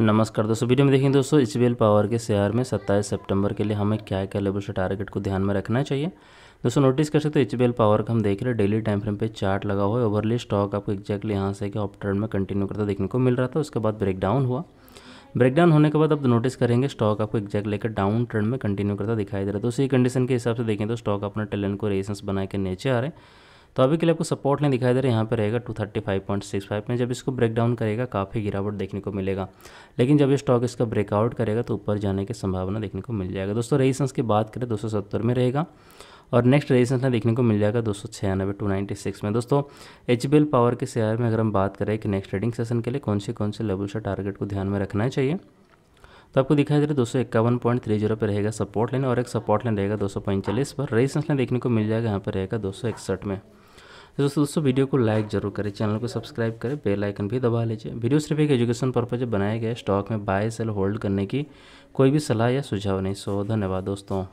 नमस्कार दोस्तों वीडियो में देखेंगे दोस्तों एच पावर के शेयर में 27 सितंबर के लिए हमें क्या क्या लेवल से टारगेट को ध्यान में रखना चाहिए दोस्तों नोटिस कर सकते हो एच पावर का हम देख रहे हैं डेली टाइम फ्रेम पे चार्ट लगा हुआ है ओवरली स्टॉक आपको एक्जैक्टली यहाँ से कि ऑप ट्रेंड में कंटिन्यू करता देखने को मिल रहा था उसके बाद ब्रेकडाउन हुआ ब्रेकडाउन होने के बाद अब नोटिस करेंगे स्टॉक आपको एक्जैक्ट लेकर डाउन ट्रेंड में कंटिन्यू करता दिखाई दे रहा है तो उसी कंडीशन के हिसाब से देखें तो स्टॉक अपना टेलन को रेसेंस बना के नीचे आ रहे हैं तो अभी के लिए आपको सपोर्ट नहीं दिखाई दे रहा है यहाँ पर रहेगा two thirty five point six five में जब इसको ब्रेक डाउन करेगा काफ़ी गिरावट देखने को मिलेगा लेकिन जब ये स्टॉक इसका ब्रेकआउट करेगा तो ऊपर जाने की संभावना देखने को मिल जाएगा दोस्तों रेजिस्टेंस की बात करें दो में रहेगा और नेक्स्ट रेजिस्टेंस ना देखने को मिल जाएगा दो सौ छियानवे टू नाइन्टी सिक्स में दोस्तों एच पावर के शेयर में अगर हम बात करें कि नेक्स्ट ट्रेडिंग सेशन के लिए कौन से कौन से लेवल से टारगेट को ध्यान में रखना चाहिए तो आपको दिखाई दे रहा है दो सौ इक्यावन पॉइंट थ्री जीरो पर रहेगा सपोर्ट लाइन और एक सपोर्ट लाइन रहेगा दो सौ पैंतालीस पर रेजिस्टेंस लाइन देखने को मिल जाएगा यहाँ पर रहेगा दो सौ इकसठ में तो दोस्तों दोस्तों वीडियो को लाइक जरूर करें चैनल को सब्सक्राइब करें बेल आइकन भी दबा लीजिए वीडियो सिर्फ एक एजुकेशन पर्पज बनाया गया स्टॉक में बाय सेल होल्ड करने की कोई भी सलाह या सुझाव नहीं सो धन्यवाद दोस्तों